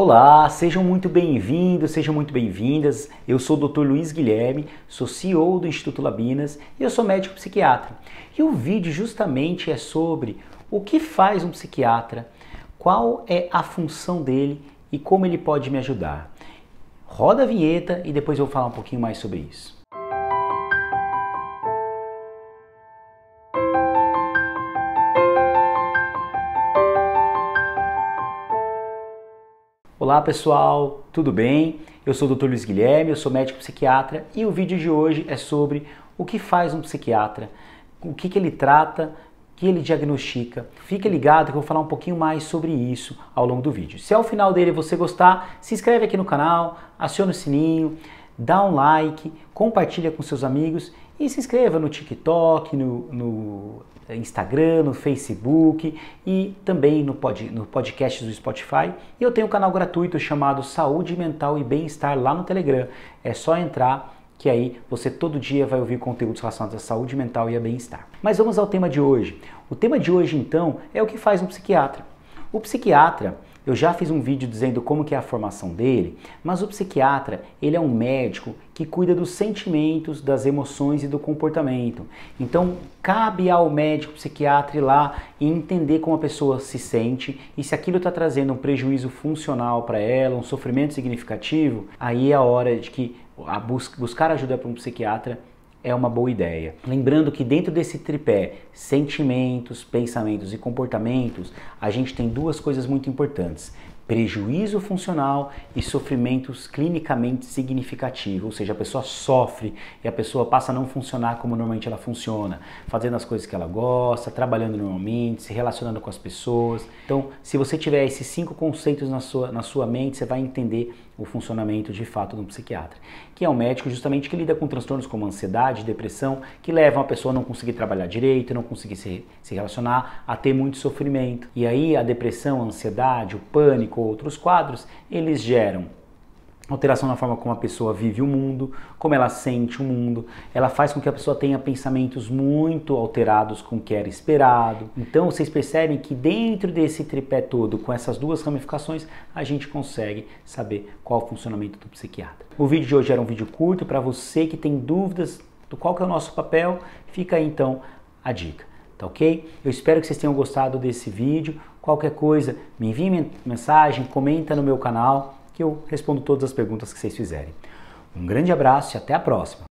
Olá, sejam muito bem-vindos, sejam muito bem-vindas. Eu sou o Dr. Luiz Guilherme, sou CEO do Instituto Labinas e eu sou médico psiquiatra. E o vídeo justamente é sobre o que faz um psiquiatra, qual é a função dele e como ele pode me ajudar. Roda a vinheta e depois eu vou falar um pouquinho mais sobre isso. Olá pessoal, tudo bem? Eu sou o Dr. Luiz Guilherme, eu sou médico psiquiatra e o vídeo de hoje é sobre o que faz um psiquiatra, o que, que ele trata, o que ele diagnostica. Fique ligado que eu vou falar um pouquinho mais sobre isso ao longo do vídeo. Se ao é final dele você gostar, se inscreve aqui no canal, aciona o sininho, dá um like, compartilha com seus amigos e se inscreva no TikTok, no, no Instagram, no Facebook e também no, pod, no podcast do Spotify. E eu tenho um canal gratuito chamado Saúde Mental e Bem-Estar lá no Telegram. É só entrar que aí você todo dia vai ouvir conteúdos relacionados à saúde mental e a bem-estar. Mas vamos ao tema de hoje. O tema de hoje, então, é o que faz um psiquiatra. O psiquiatra, eu já fiz um vídeo dizendo como que é a formação dele, mas o psiquiatra, ele é um médico que cuida dos sentimentos, das emoções e do comportamento. Então, cabe ao médico psiquiatra ir lá e entender como a pessoa se sente e se aquilo está trazendo um prejuízo funcional para ela, um sofrimento significativo, aí é a hora de que a bus buscar ajuda para um psiquiatra é uma boa ideia. Lembrando que dentro desse tripé, sentimentos, pensamentos e comportamentos, a gente tem duas coisas muito importantes: prejuízo funcional e sofrimentos clinicamente significativos, ou seja, a pessoa sofre e a pessoa passa a não funcionar como normalmente ela funciona, fazendo as coisas que ela gosta, trabalhando normalmente, se relacionando com as pessoas. Então, se você tiver esses cinco conceitos na sua, na sua mente, você vai entender o funcionamento de fato de um psiquiatra, que é um médico justamente que lida com transtornos como ansiedade, depressão, que levam a pessoa a não conseguir trabalhar direito, não conseguir se, se relacionar, a ter muito sofrimento. E aí a depressão, a ansiedade, o pânico, com outros quadros, eles geram alteração na forma como a pessoa vive o mundo, como ela sente o mundo. Ela faz com que a pessoa tenha pensamentos muito alterados com o que era esperado. Então vocês percebem que dentro desse tripé todo, com essas duas ramificações, a gente consegue saber qual é o funcionamento do psiquiatra. O vídeo de hoje era um vídeo curto para você que tem dúvidas do qual que é o nosso papel, fica aí então a dica tá ok? Eu espero que vocês tenham gostado desse vídeo. Qualquer coisa, me envie mensagem, comenta no meu canal que eu respondo todas as perguntas que vocês fizerem. Um grande abraço e até a próxima!